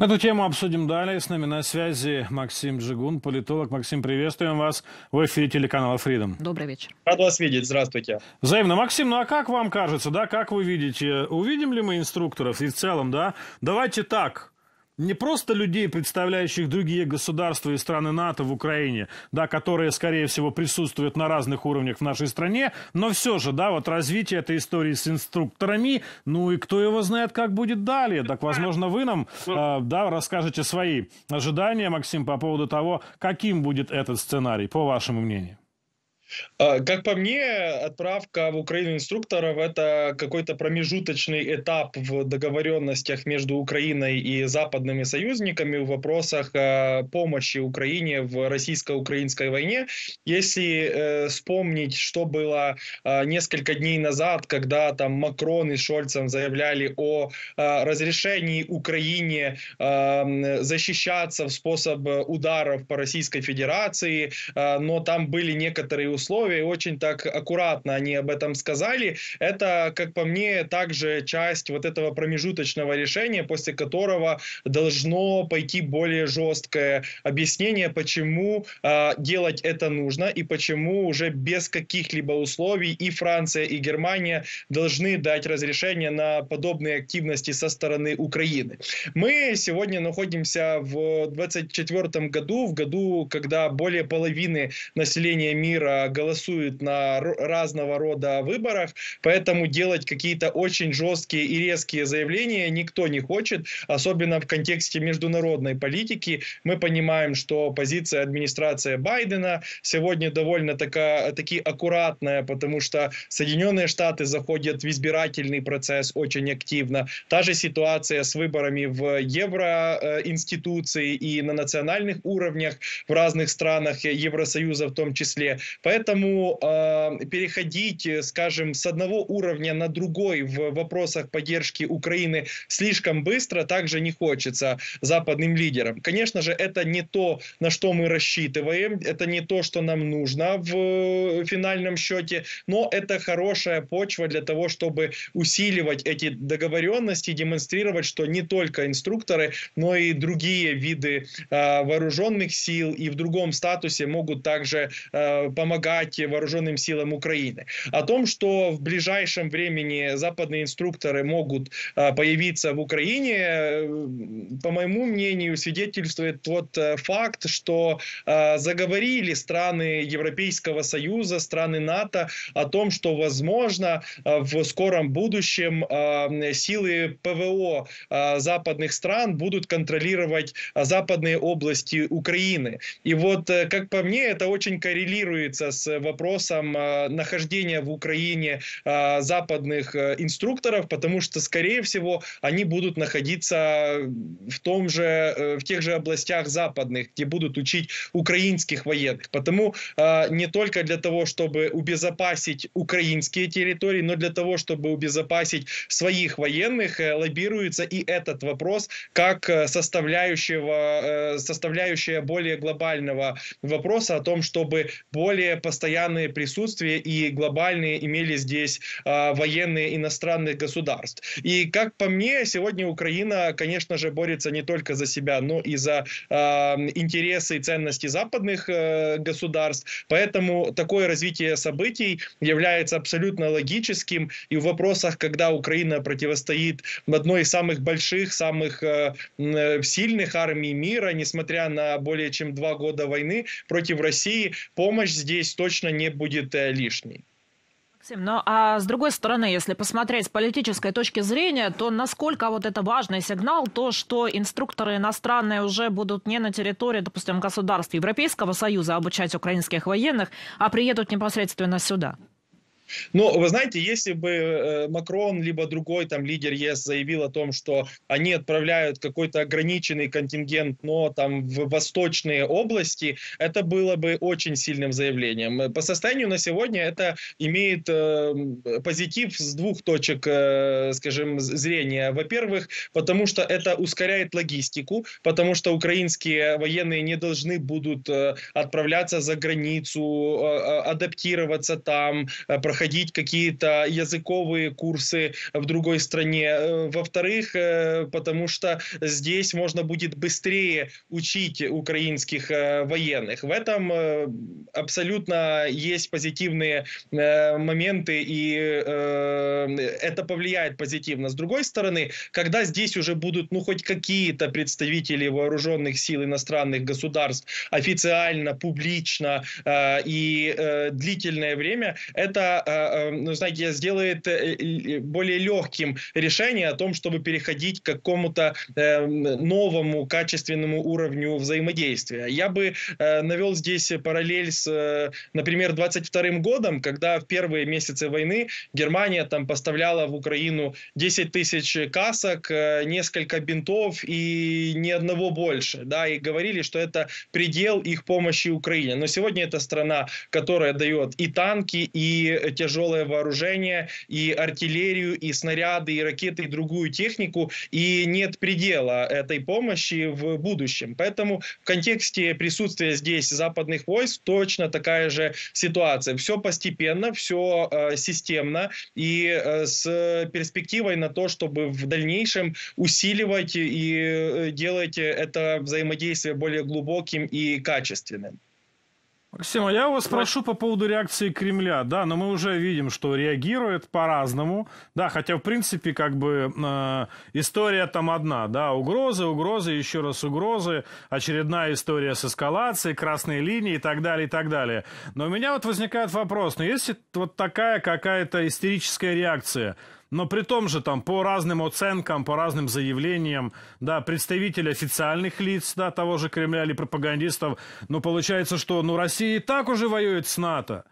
Эту тему обсудим далее. С нами на связи Максим Джигун, политолог. Максим, приветствуем вас в эфире телеканала Freedom. Добрый вечер. Рад вас видеть. Здравствуйте. Взаимно. Максим, ну а как вам кажется, да, как вы видите, увидим ли мы инструкторов и в целом, да, давайте так, не просто людей, представляющих другие государства и страны НАТО в Украине, да, которые, скорее всего, присутствуют на разных уровнях в нашей стране, но все же, да, вот развитие этой истории с инструкторами, ну и кто его знает, как будет далее. Так, возможно, вы нам, ну. э, да, расскажете свои ожидания, Максим, по поводу того, каким будет этот сценарий, по вашему мнению. А, как по мне, отправка в Украину инструкторов – это какой-то промежуточный этап в договоренностях между Украиной и западными союзниками в вопросах а, помощи Украине в российско-украинской войне. Если э, вспомнить, что было а, несколько дней назад, когда там Макрон и Шольцем заявляли о разрешении Украине защищаться в способ ударов по Российской Федерации, но там были некоторые условия, и очень так аккуратно они об этом сказали. Это, как по мне, также часть вот этого промежуточного решения, после которого должно пойти более жесткое объяснение, почему э, делать это нужно и почему уже без каких-либо условий и Франция, и Германия должны дать разрешение на подобные активности со стороны Украины. Мы сегодня находимся в 24 году, в году, когда более половины населения мира голосует на разного рода выборах, поэтому делать какие-то очень жесткие и резкие заявления никто не хочет, особенно в контексте международной политики. Мы понимаем, что позиция администрации Байдена сегодня довольно такая, таки аккуратная, потому что Соединенные Штаты заходят в избирательный процесс очень активно. Та же ситуация с выборами в евроинституции и на национальных уровнях в разных странах Евросоюза в том числе. Поэтому Поэтому а, э, переходить, скажем, с одного уровня на другой в вопросах поддержки Украины слишком быстро также не хочется западным лидерам. Конечно же, это не то, на что мы рассчитываем, это не то, что нам нужно в э, финальном счете, но это хорошая почва для того, чтобы усиливать эти договоренности, демонстрировать, что не только инструкторы, но и другие виды э, вооруженных сил и в другом статусе могут также э, помогать помогать вооруженным силам Украины. О том, что в ближайшем времени западные инструкторы могут э, появиться в Украине, э, по моему мнению, свидетельствует тот э, факт, что заговорили страны Европейского Союза, страны НАТО о том, что, возможно, в скором будущем силы ПВО западных стран будут контролировать западные области Украины. И вот, как по мне, это очень коррелируется с вопросом а, нахождения в Украине а, западных э, инструкторов, потому что, скорее всего, они будут находиться в том же, э, в тех же областях западных, где будут учить украинских военных. Потому а, не только для того, чтобы убезопасить украинские территории, но для того, чтобы убезопасить своих военных, э, лоббируется и этот вопрос как составляющего, составляющая более глобального вопроса о том, чтобы более постоянное присутствие и глобальные имели здесь э, военные иностранных государств. И как по мне, сегодня Украина, конечно же, борется не только за себя, но и за э, интересы и ценности западных э, государств. Поэтому такое развитие событий является абсолютно логическим. И в вопросах, когда Украина противостоит одной из самых больших, самых э, э сильных армий мира, несмотря на более чем два года войны против России, помощь здесь здесь точно не будет э, лишней. Максим, ну а с другой стороны, если посмотреть с политической точки зрения, то насколько вот это важный сигнал, то, что инструкторы иностранные уже будут не на территории, допустим, государств Европейского Союза обучать украинских военных, а приедут непосредственно сюда? Ну, вы знаете, если бы э, Макрон, либо другой там лидер ЕС заявил о том, что они отправляют какой-то ограниченный контингент, но там в восточные области, это было бы очень сильным заявлением. Э, по состоянию на сегодня это имеет э, позитив с двух точек, э, скажем, зрения. Во-первых, потому что это ускоряет логистику, потому что украинские военные не должны будут э, отправляться за границу, э, э адаптироваться там, проходить проходить какие-то языковые курсы в другой стране. Э, во-вторых, э, потому что здесь можно будет быстрее учить украинских э, военных. В этом абсолютно есть позитивные моменты, и это повлияет позитивно. С другой стороны, когда здесь уже будут, ну, хоть какие-то представители вооруженных сил иностранных государств официально, публично э, и э, длительное время, это Э, э, ну, знаете, сделает э, более легким решение о том, чтобы переходить к какому-то новому качественному уровню взаимодействия. Я бы навел здесь параллель с, например, 22 годом, когда в первые месяцы войны Германия там поставляла в Украину 10 тысяч касок, несколько бинтов и ни одного больше, да, и говорили, что это предел их помощи Украине. Но сегодня это страна, которая дает и танки, и тяжелое вооружение, и артиллерию, и снаряды, и ракеты, и другую технику, и нет предела этой помощи в будущем. Поэтому в контексте присутствия здесь западных войск точно такая же ситуация. Все постепенно, все э, системно, и э, с перспективой на то, чтобы в дальнейшем усиливать и э, делать это взаимодействие более глубоким и качественным. Максим, я у вас спрошу по поводу реакции Кремля. Да, но мы уже видим, что реагирует по-разному. Да, хотя, в принципе, как бы э, история там одна. Да, угрозы, угрозы, еще раз угрозы, очередная история с эскалацией, красные линии и так далее, и так далее. Но у меня вот возникает вопрос, но ну, если вот такая какая-то истерическая реакция, но при том же там по разным оценкам, по разным заявлениям, да, представителей официальных лиц, да, того же Кремля или пропагандистов, ну, получается, что, ну, Россия и так уже воюет с НАТО.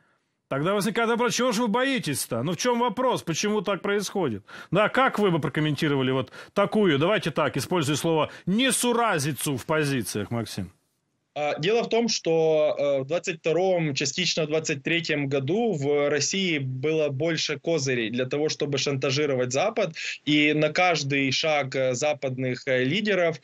Тогда возникает вопрос, чего же вы боитесь-то? Ну в чем вопрос? Почему так происходит? Да, как вы бы прокомментировали вот такую, давайте так, используя слово несуразицу в позициях, Максим? А, дело в том, что э, в 22-м, частично 23-м году в России было больше козырей для того, чтобы шантажировать Запад, и на каждый шаг э, западных э, лидеров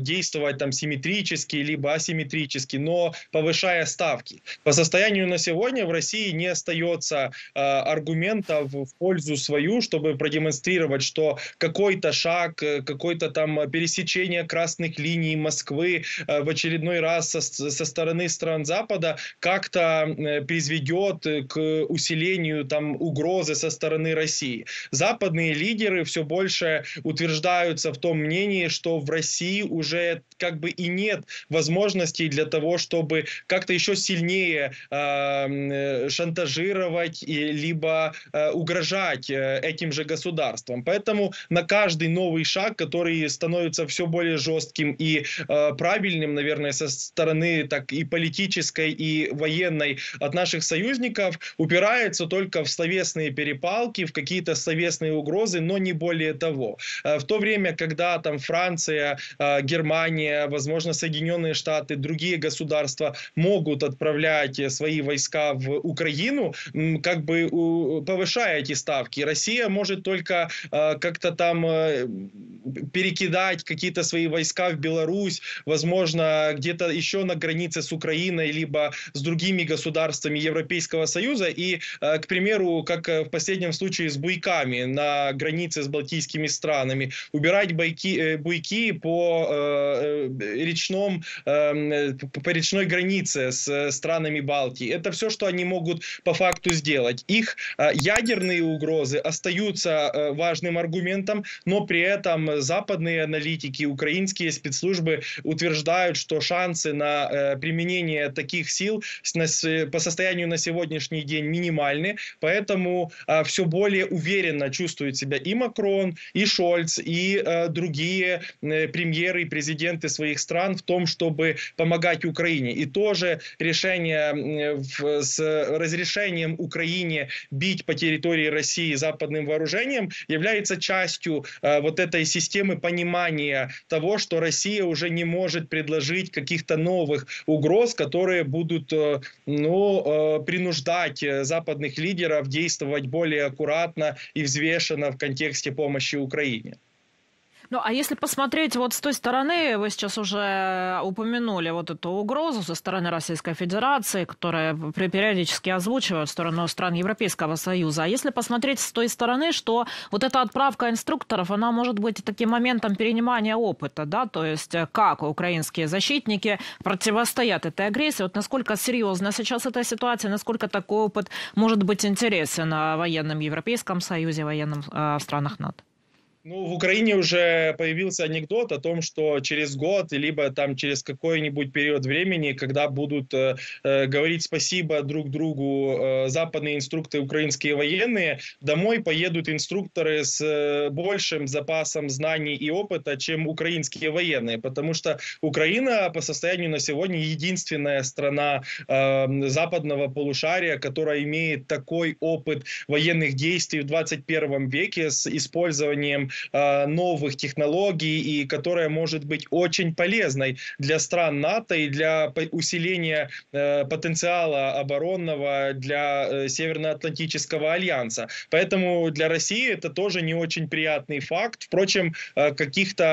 действовать там симметрически, либо асимметрически, но повышая ставки. По состоянию на сегодня в России не остается аргументов в пользу свою, чтобы продемонстрировать, что какой-то шаг, какой то там пересечение красных линий Москвы в очередной первый раз со, со стороны стран Запада как-то э, призведет э, к усилению там угрозы со стороны России. Западные лидеры все больше утверждаются в том мнении, что в России уже как бы и нет возможностей для того, чтобы как-то еще сильнее а, э, шантажировать и, либо э, угрожать э, этим же государством. Поэтому на каждый новый шаг, который становится все более жестким и э, правильным, наверное, со стороны, так и политической, и военной от наших союзников упирается только в словесные перепалки, в какие-то словесные угрозы, но не более того. Э, в то время, когда там Франция, э, Германия, возможно, Соединенные Штаты, другие государства могут отправлять э, свои войска в Украину, как бы повышая эти ставки. Россия может только как-то там перекидать какие-то свои войска в Беларусь, возможно, где где-то еще на границе с Украиной, либо с другими государствами Европейского Союза. И, э, к примеру, как э, в последнем случае с буйками на границе с балтийскими странами, убирать буйки, э, буйки по, речном, эм, по речной границе с странами Балтии. Это все, что они могут по факту сделать. Их ядерные угрозы остаются важным аргументом, но при этом западные аналитики, украинские спецслужбы утверждают, что шаг шансы на э, применение таких сил по состоянию на сегодняшний день минимальны, поэтому а, все более уверенно чувствует себя и Макрон, и Шольц, и э, другие э, премьеры и президенты своих стран в том, чтобы помогать Украине. И тоже решение с разрешением Украине бить по территории России западным вооружением является частью вот этой системы понимания того, что Россия уже не может предложить какие каких-то новых угроз, которые будут э, ну, э, принуждать э, западных лидеров действовать более аккуратно и взвешенно в контексте помощи Украине. Ну, а если посмотреть вот с той стороны, вы сейчас уже упомянули вот эту угрозу со стороны Российской Федерации, которая периодически озвучивают в сторону стран Европейского Союза. А если посмотреть с той стороны, что вот эта отправка инструкторов, она может быть таким моментом перенимания опыта, да, то есть э, как украинские защитники противостоят этой агрессии, вот насколько серьезна сейчас эта ситуация, насколько такой опыт может быть интересен э, военным Европейском Союзе, военным э, в странах НАТО? Ну, в Украине уже появился анекдот о том, что через год, либо там через какой-нибудь период времени, когда будут э, э, говорить спасибо друг другу э, западные инструкторы, украинские военные, домой поедут инструкторы с э, большим запасом знаний и опыта, чем украинские военные, потому что Украина по состоянию на сегодня единственная страна э, западного полушария, которая имеет такой опыт военных действий в 21 веке с использованием а, новых технологий и которая может быть очень полезной для стран НАТО и для усиления э, потенциала оборонного для э, Северноатлантического альянса. Поэтому для России это тоже не очень приятный факт. Впрочем, э, каких-то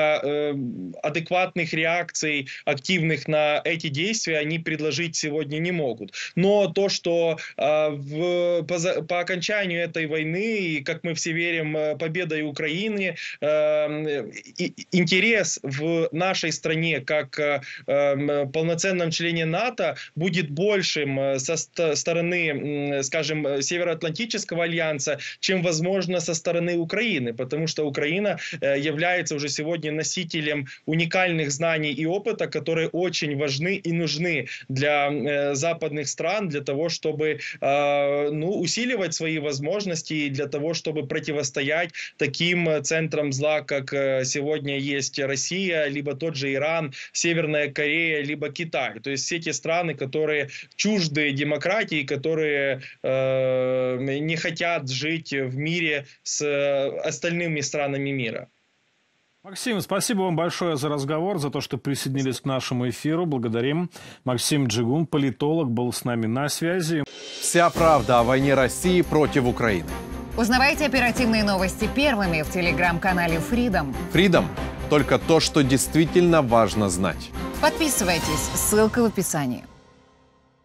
адекватных реакций активных на эти действия они предложить сегодня не могут. Но то, что в, по, по окончанию этой войны и, как мы все верим, победой Украины Эм, интерес в нашей стране как эм, полноценном члене НАТО будет большим э, со стороны, скажем, Североатлантического альянса, чем, возможно, со стороны Украины, потому что Украина э, является уже сегодня носителем уникальных знаний и опыта, которые очень важны и нужны для э, западных стран, для того, чтобы ну, усиливать свои возможности, и для того, чтобы противостоять таким ценностям, центром зла, как э, сегодня есть Россия, либо тот же Иран, Северная Корея, либо Китай. То есть все те страны, которые чужды демократии, которые э, не хотят жить в мире с э, остальными странами мира. Максим, спасибо вам большое за разговор, за то, что присоединились к нашему эфиру. Благодарим. Максим Джигун, политолог, был с нами на связи. Вся правда о войне России против Украины. Узнавайте оперативные новости первыми в телеграм-канале Freedom. Freedom – только то, что действительно важно знать. Подписывайтесь, ссылка в описании.